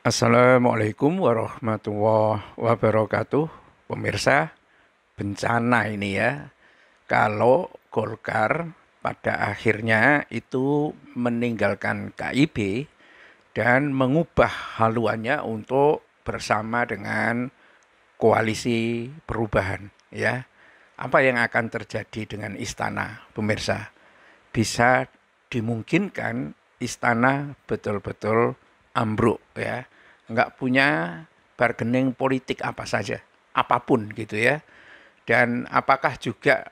Assalamualaikum warahmatullahi wabarakatuh. Pemirsa, bencana ini ya. Kalau Golkar pada akhirnya itu meninggalkan KIB dan mengubah haluannya untuk bersama dengan koalisi perubahan ya. Apa yang akan terjadi dengan istana, pemirsa? Bisa dimungkinkan istana betul-betul ambruk ya nggak punya bargaining politik apa saja apapun gitu ya dan apakah juga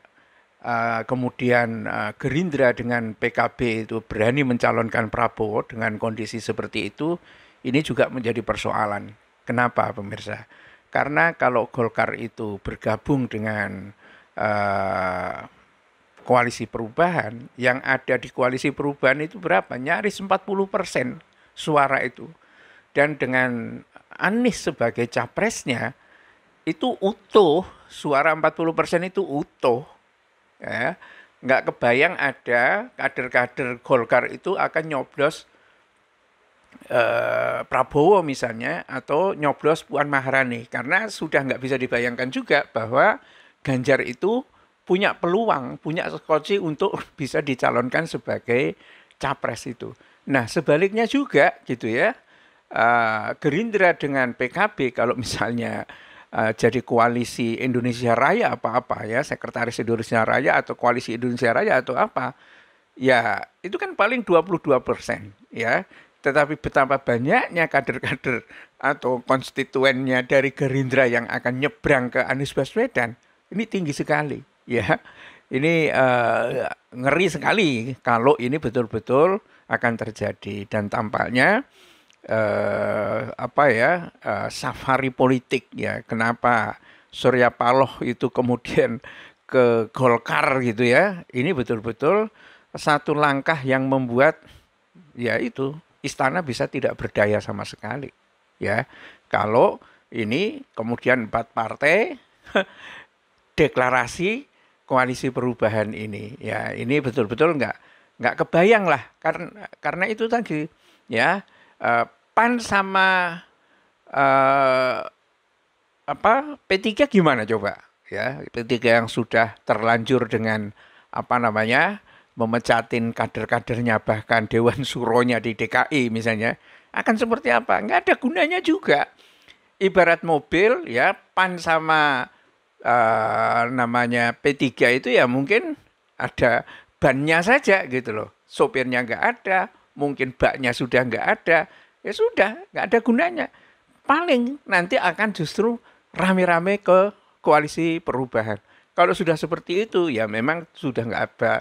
uh, kemudian uh, Gerindra dengan PKB itu berani mencalonkan Prabowo dengan kondisi seperti itu ini juga menjadi persoalan kenapa pemirsa karena kalau Golkar itu bergabung dengan uh, koalisi perubahan yang ada di koalisi perubahan itu berapa nyaris 40 persen suara itu dan dengan Anies sebagai capresnya itu utuh suara 40% persen itu utuh ya nggak kebayang ada kader-kader Golkar itu akan nyoblos eh, Prabowo misalnya atau nyoblos Puan Maharani karena sudah nggak bisa dibayangkan juga bahwa Ganjar itu punya peluang, punya skoci untuk bisa dicalonkan sebagai capres itu. Nah sebaliknya juga gitu ya, uh, Gerindra dengan PKB kalau misalnya uh, jadi koalisi Indonesia Raya apa-apa ya, Sekretaris Indonesia Raya atau Koalisi Indonesia Raya atau apa, ya itu kan paling 22 persen ya. Tetapi betapa banyaknya kader-kader atau konstituennya dari Gerindra yang akan nyebrang ke Anies Baswedan, ini tinggi sekali ya. Ini uh, ngeri sekali kalau ini betul-betul akan terjadi dan tampaknya eh, apa ya eh, safari politik ya kenapa Surya Paloh itu kemudian ke Golkar gitu ya ini betul-betul satu langkah yang membuat ya itu istana bisa tidak berdaya sama sekali ya kalau ini kemudian empat partai deklarasi koalisi perubahan ini ya ini betul-betul enggak nggak kebayang lah karena karena itu tadi ya eh, pan sama eh, apa P3 gimana coba ya P3 yang sudah terlanjur dengan apa namanya memecatin kader-kadernya bahkan dewan suronya di DKI misalnya akan seperti apa nggak ada gunanya juga ibarat mobil ya pan sama uh, namanya P3 itu ya mungkin ada bannya saja gitu loh. Sopirnya nggak ada, mungkin baknya sudah nggak ada, ya sudah, nggak ada gunanya. Paling nanti akan justru rame-rame ke koalisi perubahan. Kalau sudah seperti itu, ya memang sudah nggak ada,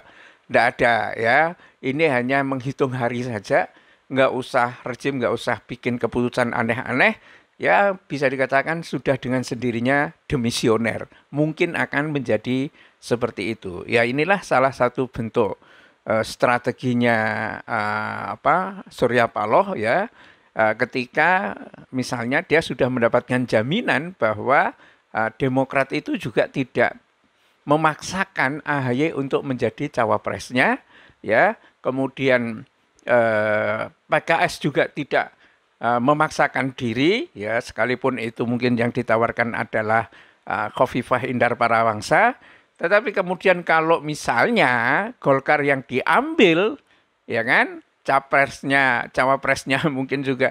nggak ada ya. Ini hanya menghitung hari saja, nggak usah rejim, nggak usah bikin keputusan aneh-aneh ya bisa dikatakan sudah dengan sendirinya demisioner. Mungkin akan menjadi seperti itu. Ya inilah salah satu bentuk uh, strateginya uh, apa Surya Paloh ya uh, ketika misalnya dia sudah mendapatkan jaminan bahwa uh, Demokrat itu juga tidak memaksakan AHY untuk menjadi cawapresnya ya kemudian eh, PKS juga tidak Eh, memaksakan diri ya sekalipun itu mungkin yang ditawarkan adalah uh, eh, Kofifah Indar Parawangsa tetapi kemudian kalau misalnya Golkar yang diambil ya kan capresnya cawapresnya mungkin juga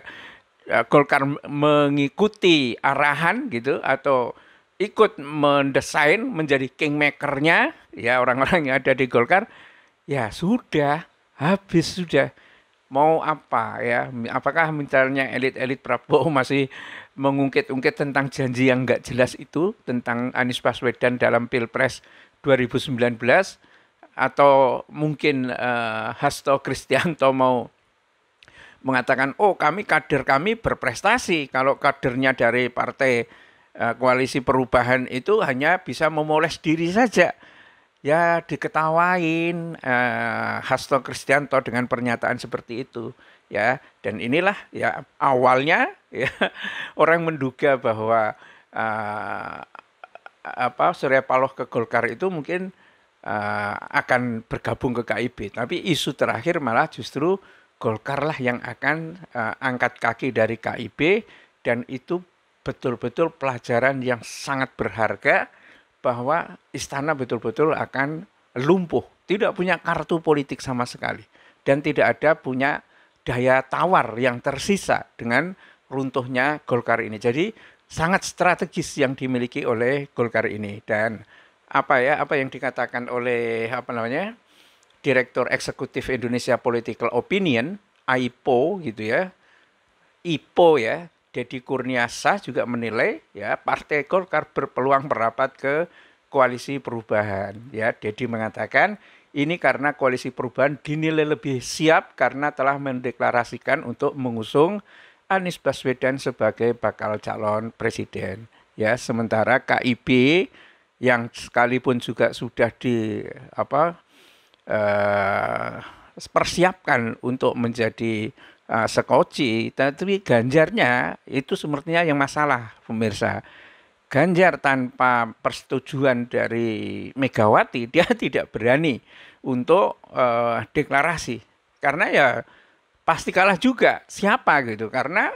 uh, Golkar mengikuti arahan gitu atau ikut mendesain menjadi kingmakernya ya orang-orang yang ada di Golkar ya sudah habis sudah mau apa ya? Apakah misalnya elit-elit Prabowo masih mengungkit-ungkit tentang janji yang nggak jelas itu tentang Anies Baswedan dalam Pilpres 2019 atau mungkin uh, Hasto Kristianto mau mengatakan oh kami kader kami berprestasi kalau kadernya dari partai uh, koalisi perubahan itu hanya bisa memoles diri saja ya diketawain eh, Hasto Kristianto dengan pernyataan seperti itu ya dan inilah ya awalnya ya orang menduga bahwa eh, apa Surya Paloh ke Golkar itu mungkin eh, akan bergabung ke KIB tapi isu terakhir malah justru Golkar lah yang akan eh, angkat kaki dari KIB dan itu betul-betul pelajaran yang sangat berharga bahwa istana betul-betul akan lumpuh, tidak punya kartu politik sama sekali dan tidak ada punya daya tawar yang tersisa dengan runtuhnya Golkar ini. Jadi sangat strategis yang dimiliki oleh Golkar ini dan apa ya apa yang dikatakan oleh apa namanya Direktur Eksekutif Indonesia Political Opinion IPO gitu ya IPO ya Deddy Kurniasa juga menilai ya Partai Golkar berpeluang merapat ke koalisi perubahan. Ya, Deddy mengatakan ini karena koalisi perubahan dinilai lebih siap karena telah mendeklarasikan untuk mengusung Anies Baswedan sebagai bakal calon presiden. Ya, sementara KIB yang sekalipun juga sudah di apa eh, persiapkan untuk menjadi uh, ah, sekoci, tapi ganjarnya itu sebenarnya yang masalah pemirsa. Ganjar tanpa persetujuan dari Megawati dia tidak berani untuk uh, deklarasi karena ya pasti kalah juga siapa gitu karena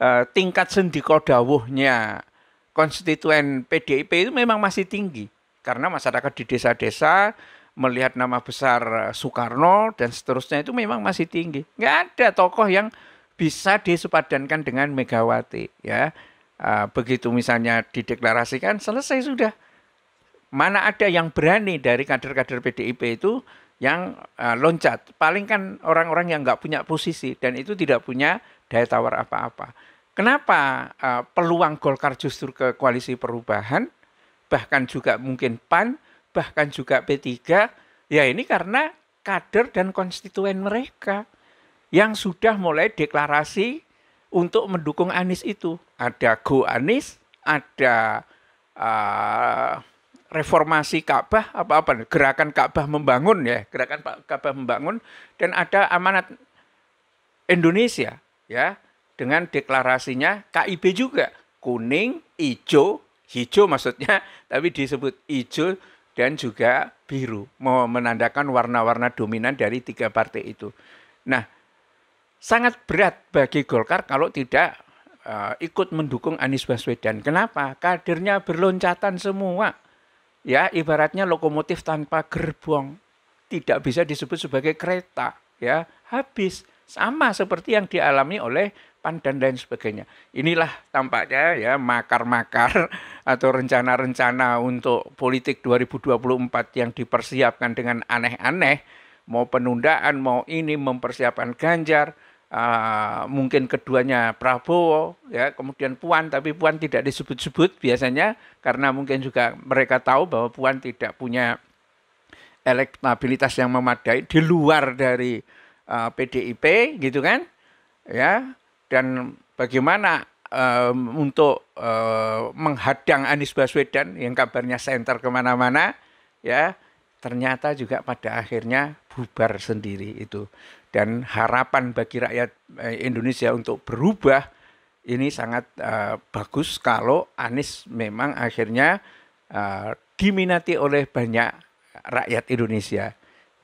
uh, tingkat sendiko dawuhnya konstituen PDIP itu memang masih tinggi karena masyarakat di desa-desa melihat nama besar eh, Soekarno dan seterusnya itu memang masih tinggi. Nggak ada tokoh yang bisa disepadankan dengan Megawati ya. Eh, begitu misalnya dideklarasikan selesai sudah. Mana ada yang berani dari kader-kader PDIP itu yang eh, loncat. Paling kan orang-orang yang nggak punya posisi dan itu tidak punya daya tawar apa-apa. Kenapa peluang Golkar justru ke koalisi perubahan bahkan juga mungkin PAN bahkan juga P3, ya ini karena kader dan konstituen mereka yang sudah mulai deklarasi untuk mendukung Anies itu. Ada Go Anies, ada uh, reformasi Ka'bah, apa-apa, gerakan Ka'bah membangun ya, gerakan Ka'bah membangun, dan ada amanat Indonesia ya dengan deklarasinya KIB juga kuning, hijau, hijau maksudnya, tapi disebut hijau dan juga biru, mau menandakan warna-warna dominan dari tiga partai itu. Nah, sangat berat bagi Golkar kalau tidak uh, ikut mendukung Anies Baswedan. Kenapa? Kadernya berloncatan semua. Ya, ibaratnya lokomotif tanpa gerbong. Tidak bisa disebut sebagai kereta, ya. Habis sama seperti yang dialami oleh Pan dan lain sebagainya. Inilah tampaknya ya makar-makar atau rencana-rencana untuk politik 2024 yang dipersiapkan dengan aneh-aneh, mau penundaan, mau ini mempersiapkan Ganjar, uh, mungkin keduanya Prabowo, ya kemudian Puan, tapi Puan tidak disebut-sebut biasanya karena mungkin juga mereka tahu bahwa Puan tidak punya elektabilitas yang memadai di luar dari PDIP eh, gitu kan ya dan bagaimana um, untuk um, menghadang Anies Baswedan yang kabarnya senter kemana-mana ya ternyata juga pada akhirnya bubar sendiri itu dan harapan bagi rakyat Indonesia untuk berubah ini sangat uh, bagus kalau Anies memang akhirnya uh, diminati oleh banyak rakyat Indonesia.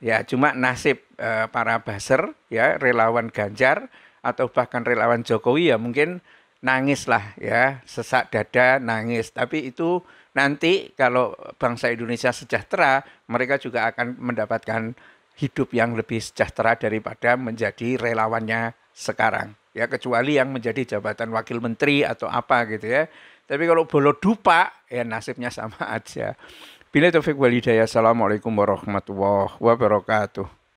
Ya, cuma nasib e, para baser ya, relawan Ganjar atau bahkan relawan Jokowi ya mungkin nangis lah ya, sesak dada nangis. Tapi itu nanti kalau bangsa Indonesia sejahtera, mereka juga akan mendapatkan hidup yang lebih sejahtera daripada menjadi relawannya sekarang. Ya, kecuali yang menjadi jabatan wakil menteri atau apa gitu ya. Tapi kalau dupa ya nasibnya sama aja. Bila taufik walidaya. Assalamualaikum warahmatullahi wabarakatuh.